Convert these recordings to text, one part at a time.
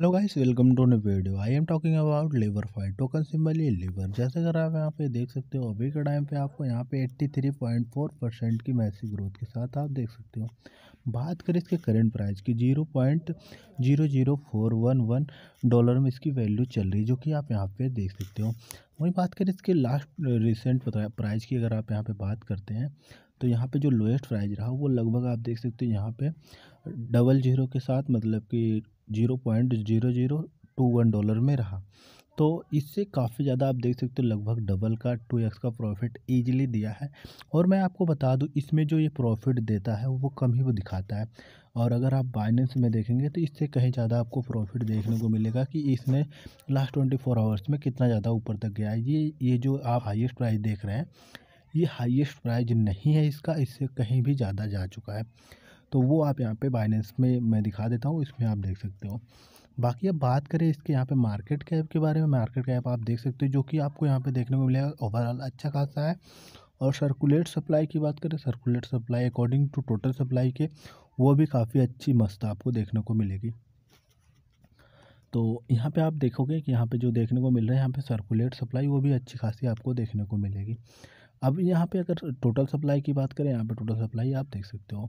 hello guys welcome to new video I am talking about labour fight token symbol ये labour जैसे अगर आप यहाँ पे देख सकते हो अभी के टाइम पे आपको यहाँ पे 83.4 परसेंट की मैसिव ग्रोथ के साथ आप देख सकते हो बात करें इसके करंट प्राइस की zero point zero zero four one one dollar में इसकी वैल्यू चल रही है जो कि आप यहाँ पे देख सकते हो वहीं बात करें इसके लास्ट रिसेंट प्राइस की अगर आप यहाँ पे बात करते हैं तो यहाँ पे जो लोएस्ट प्राइस रहा वो लगभग आप देख सकते हो यहाँ पे डबल जीरो के साथ मतलब कि zero point zero zero two one dollar में रहा तो इससे काफ़ी ज़्यादा आप देख सकते हो लगभग डबल का टू एक्स का प्रॉफिट ईजिली दिया है और मैं आपको बता दूँ इसमें जो ये प्रॉफिट देता है वो कम ही वो दिखाता है और अगर आप बाइनेंस में देखेंगे तो इससे कहीं ज़्यादा आपको प्रॉफिट देखने को मिलेगा कि इसने लास्ट ट्वेंटी फोर आवर्स में कितना ज़्यादा ऊपर तक गया है ये ये जो आप हाईएस्ट प्राइस देख रहे हैं ये हाईएस्ट प्राइज नहीं है इसका इससे कहीं भी ज़्यादा जा चुका है तो वो आप यहाँ पे बाइनेंस में मैं दिखा देता हूँ इसमें आप देख सकते हो बाकी अब बात करें इसके यहाँ पे मार्केट कैप के बारे में मार्केट कैप आप देख सकते हो जो कि आपको यहाँ पे देखने को मिलेगा ओवरऑल अच्छा खासा है और सर्कुलेट सप्लाई की बात करें circulate supply according to total supply के वो भी काफ़ी अच्छी मस्त आपको देखने को मिलेगी तो यहाँ पे आप देखोगे कि यहाँ पे जो देखने को मिल रहा है यहाँ पे सर्कुलेट सप्लाई वो भी अच्छी खासी आपको देखने को मिलेगी अब यहाँ पे अगर टोटल सप्लाई की बात करें यहाँ पे टोटल सप्लाई आप देख सकते हो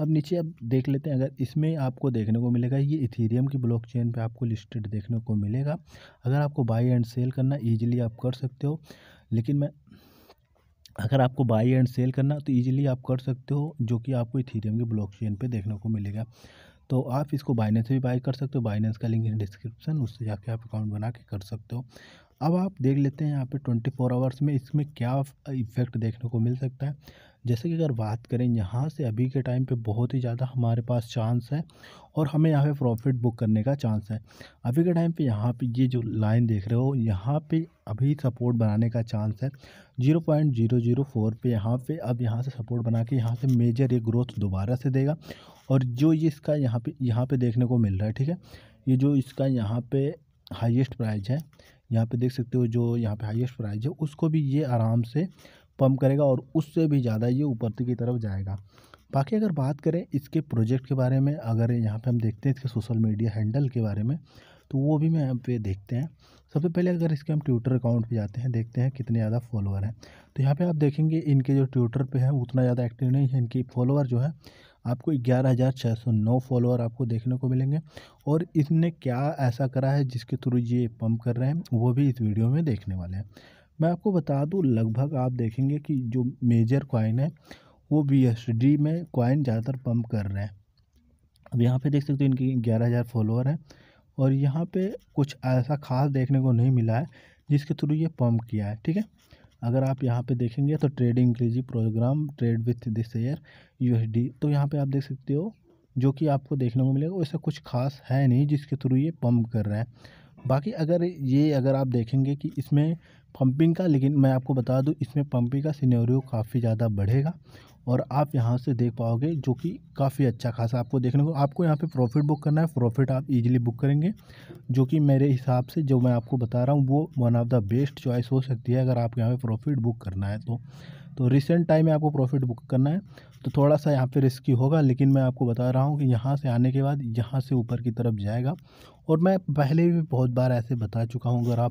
अब नीचे अब देख लेते हैं अगर इसमें आपको देखने को मिलेगा ये इथेरियम की ब्लॉकचेन पे आपको लिस्टेड देखने को मिलेगा अगर आपको बाई एंड सेल करना ईजिली आप कर सकते हो लेकिन मैं अगर आपको बाई एंड सेल करना तो ईजिली आप कर सकते हो जो कि आपको इथीरियम की ब्लॉक पे देखने को मिलेगा तो आप इसको बाइनेंस से भी बाई कर सकते हो बाइनेंस का लिंक डिस्क्रिप्शन उससे जाके आप अकाउंट बना के कर सकते हो अब आप देख लेते हैं यहाँ पे ट्वेंटी फोर आवर्स में इसमें क्या इफेक्ट देखने को मिल सकता है जैसे कि अगर बात करें यहाँ से अभी के टाइम पे बहुत ही ज़्यादा हमारे पास चांस है और हमें यहाँ पे प्रॉफिट बुक करने का चांस है अभी के टाइम पे यहाँ पे ये जो लाइन देख रहे हो यहाँ पे अभी सपोर्ट बनाने का चांस है zero point zero zero four पर यहाँ पर अब यहाँ से सपोर्ट बना के यहाँ से मेजर ये ग्रोथ दोबारा से देगा और जो ये इसका यहाँ पे यहाँ पर देखने को मिल रहा है ठीक है ये जो इसका यहाँ पर हाइएस्ट प्राइज है यहाँ पे देख सकते हो जो यहाँ पे हाईएस्ट प्राइस है उसको भी ये आराम से पम्प करेगा और उससे भी ज़्यादा ये ऊपर की तरफ जाएगा बाकी अगर बात करें इसके प्रोजेक्ट के बारे में अगर यहाँ पे हम देखते हैं इसके सोशल मीडिया हैंडल के बारे में तो वो भी मैं यहाँ पे देखते हैं सबसे पहले अगर इसके हम ट्विटर अकाउंट पे जाते हैं देखते हैं कितने ज़्यादा फॉलोअर हैं तो यहाँ पे आप देखेंगे इनके जो ट्विटर पे हैं उतना ज़्यादा एक्टिव नहीं है इनकी फॉलोअर जो है आपको ग्यारह हज़ार छः सौ नौ फॉलोअर आपको देखने को मिलेंगे और इसने क्या ऐसा करा है जिसके थ्रू ये पम्प कर रहे हैं वो भी इस वीडियो में देखने वाले हैं मैं आपको बता दूँ लगभग आप देखेंगे कि जो मेजर कॉइन है वो बी में कॉइन ज़्यादातर पम्प कर रहे हैं अब यहाँ पे देख सकते हो इनकी ग्यारह हज़ार फॉलोअर हैं और यहाँ पे कुछ ऐसा खास देखने को नहीं मिला है जिसके थ्रू ये पम्प किया है ठीक है अगर आप यहाँ पे देखेंगे तो ट्रेड इंक्रीजी programme trade with this year USD तो यहाँ पे आप देख सकते हो जो कि आपको देखने को मिलेगा वैसा कुछ खास है नहीं जिसके थ्रू ये पम्प कर रहा है बाकी अगर ये अगर आप देखेंगे कि इसमें पंपिंग का लेकिन मैं आपको बता दूं इसमें पंपिंग का सिनेरियो काफ़ी ज़्यादा बढ़ेगा और आप यहाँ से देख पाओगे जो कि काफ़ी अच्छा खासा आपको देखने को आपको यहाँ पे प्रॉफिट बुक करना है प्रॉफिट आप इजीली बुक करेंगे जो कि मेरे हिसाब से जो मैं आपको बता रहा हूँ वो one of the best choice हो सकती है अगर आप यहाँ पे प्रॉफिट बुक करना है तो तो रिसेंट टाइम में आपको प्रॉफिट बुक करना है तो थोड़ा सा यहाँ पे रिस्की होगा लेकिन मैं आपको बता रहा हूँ कि यहाँ से आने के बाद यहाँ से ऊपर की तरफ जाएगा और मैं पहले भी बहुत बार ऐसे बता चुका हूँ अगर आप